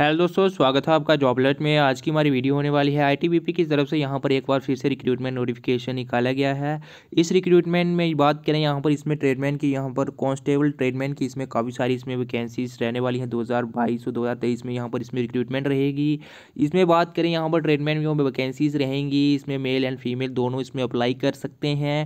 hello दोस्तों स्वागत है आपका जॉब अलर्ट में आज की हमारी वीडियो होने वाली है आईटीबीपी की तरफ से यहाँ पर एक बार फिर से रिक्रूटमेंट नोटिफिकेशन निकाला गया है इस रिक्रूटमेंट में बात करें यहाँ पर इसमें ट्रेडमैन की यहाँ पर कांस्टेबल ट्रेडमैन की इसमें काफ़ी सारी इसमें वैकेंसीज रहने वाली हैं दो हज़ार बाईस और दो हज़ार तेईस में यहाँ पर इसमें रिक्रूटमेंट रहेगी इसमें बात करें यहाँ पर ट्रेडमैन में वैकेंसीज रहेंगी इसमें मेल एंड फीमेल दोनों इसमें अप्लाई कर सकते हैं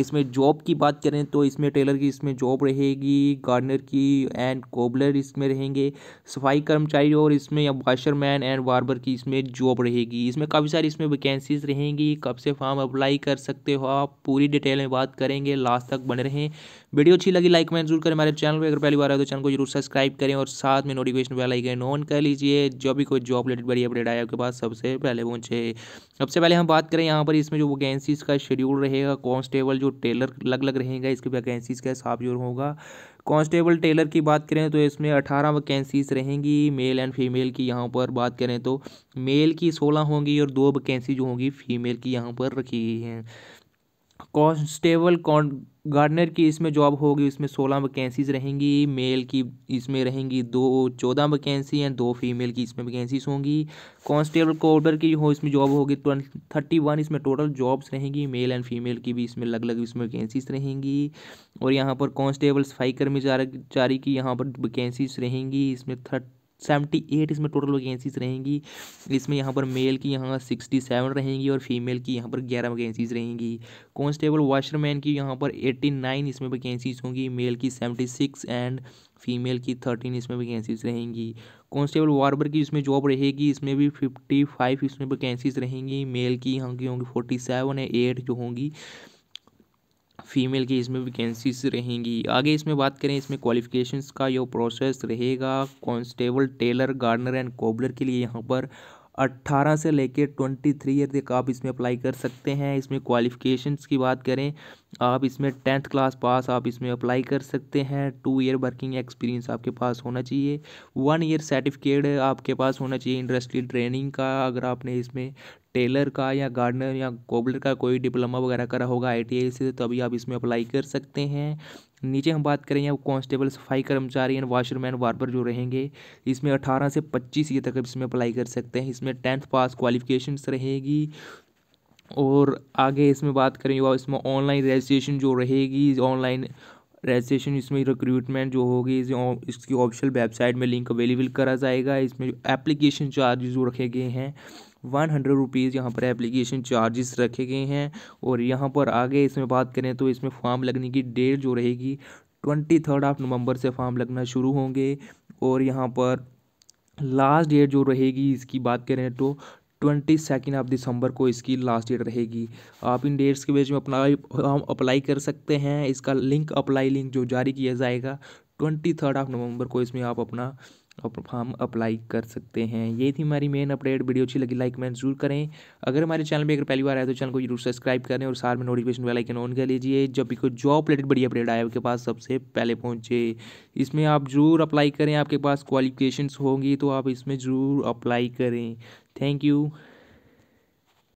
इसमें जॉब की बात करें तो इसमें टेलर की इसमें जॉब रहेगी गार्डनर की एंड कोबलर इसमें रहेंगे सफाई कर्मचारी और इसमें या वाशरमैन एंड वार्बर की इसमें जॉब रहेगी इसमें काफ़ी सारी इसमें वैकेंसीज रहेंगी कब से फॉर्म अप्लाई कर सकते हो आप पूरी डिटेल में बात करेंगे लास्ट तक बने रहें वीडियो अच्छी लगी लाइक मैं जरूर करें हमारे चैनल पर अगर पहली बार आए तो चैनल को जरूर सब्सक्राइब करें और साथ में नोटिफिकेशन बेल आइकन ऑन कर लीजिए जो भी कोई जॉब रिलेटेड बड़ी अपडेट आए आपके पास सबसे पहले पहुँचे सबसे पहले हम बात करें यहाँ पर इसमें जो वैकेंसीज का शेड्यूल रहेगा कॉन्स्टेबल जो टेलर अलग अलग रहेगा इसकी वैकेंसीज का हिसाब जो होगा कॉन्स्टेबल टेलर की बात करें तो इसमें अठारह वैकेंसीज रहेंगी मेल एंड फीमेल फीमेल की यहाँ पर बात करें तो मेल की सोलह होंगी और दो वैकेंसी जो होंगी फीमेल की यहाँ पर रखी गई हैं कॉन् गार्डनर की इसमें जॉब होगी इसमें सोलह वैकेंसीज रहेंगी मेल की इसमें रहेंगी दो चौदह वैकेंसी हैं दो फीमेल की इसमें वैकेंसीज होंगी कॉन्स्टेबल कोर्डर की हो इसमें जॉब होगी थर्टी वन इसमें टोटल जॉब्स रहेंगी मेल एंड फीमेल की भी इसमें अलग अलग इसमें वैकेंसीज रहेंगी और यहाँ पर कॉन्स्टेबल सफाई कर्मचारी की यहाँ पर वैकेंसीज रहेंगी इसमें थर्ट सेवेंटी एट इसमें टोटल वैकेंसीज रहेंगी इसमें यहाँ पर मेल की यहाँ सिक्सटी सेवन रहेंगी और फीमेल की यहाँ पर ग्यारह वैकेंसीज रहेंगी कॉन्स्टेबल वाशरमैन की यहाँ पर एट्टी नाइन इसमें वैकेंसीज होंगी मेल की सेवेंटी सिक्स एंड फीमेल की थर्टीन इसमें वैकेंसीज रहेंगी कॉन्स्टेबल वार्बर की इसमें जॉब रहेगी इसमें भी फिफ्टी फाइव इसमें वैकेंसीज रहेंगी मेल की यहाँ की होंगी फोर्टी सेवन एट जो होंगी फीमेल की इसमें वैकेंसीज रहेंगी आगे इसमें बात करें इसमें क्वालिफिकेशंस का यो प्रोसेस रहेगा constable tailor gardener and cobbler के लिए यहाँ पर 18 से लेकर 23 ईयर तक आप इसमें अप्लाई कर सकते हैं इसमें क्वालिफिकेशंस की बात करें आप इसमें टेंथ क्लास पास आप इसमें अप्लाई कर सकते हैं टू ईयर वर्किंग एक्सपीरियंस आपके पास होना चाहिए वन ईयर सर्टिफिकेट आपके पास होना चाहिए इंडस्ट्री ट्रेनिंग का अगर आपने इसमें टेलर का या गार्डनर या कोबलर का कोई डिप्लोमा वगैरह करा होगा आई से तो अभी आप इसमें अप्लाई कर सकते हैं नीचे हम बात करें या कांस्टेबल सफाई कर्मचारी एंड वाशरमैन वार्पर जो रहेंगे इसमें 18 से 25 ये तक इसमें अप्लाई कर सकते हैं इसमें टेंथ पास क्वालिफिकेशंस रहेगी और आगे इसमें बात करें युवा इसमें ऑनलाइन रजिस्ट्रेशन जो रहेगी ऑनलाइन रजिस्ट्रेशन इसमें रिक्रूटमेंट जो होगी इसकी ऑफिशियल वेबसाइट में लिंक अवेलेबल करा जाएगा इसमें एप्लीकेशन चार्ज जो रखे गए हैं वन हंड्रेड रुपीज़ यहाँ पर एप्लीकेशन चार्जेस रखे गए हैं और यहाँ पर आगे इसमें बात करें तो इसमें फॉर्म लगने की डेट जो रहेगी ट्वेंटी थर्ड ऑफ नवंबर से फॉर्म लगना शुरू होंगे और यहाँ पर लास्ट डेट जो रहेगी इसकी बात करें तो ट्वेंटी सेकेंड ऑफ दिसंबर को इसकी लास्ट डेट रहेगी आप इन डेट्स के बीच में अपना हम अप्लाई कर सकते हैं इसका लिंक अप्लाई लिंक जो जारी किया जाएगा ट्वेंटी थर्ड ऑफ नवंबर को इसमें आप अपना और फॉर्म अप्लाई कर सकते हैं ये थी हमारी मेन अपडेट वीडियो अच्छी लगी लाइक मैं जरूर करें अगर हमारे चैनल पे अगर पहली बार आए तो चैनल को जरूर सब्सक्राइब करें और साथ में नोटिफिकेशन बेल आइकन ऑन कर लीजिए जब भी कोई जॉब रिलेटेड बड़ी अपडेट आए आपके पास सबसे पहले पहुँचे इसमें आप जरूर अप्लाई करें आपके पास क्वालिफिकेशन होंगी तो आप इसमें ज़रूर अप्लाई करें थैंक यू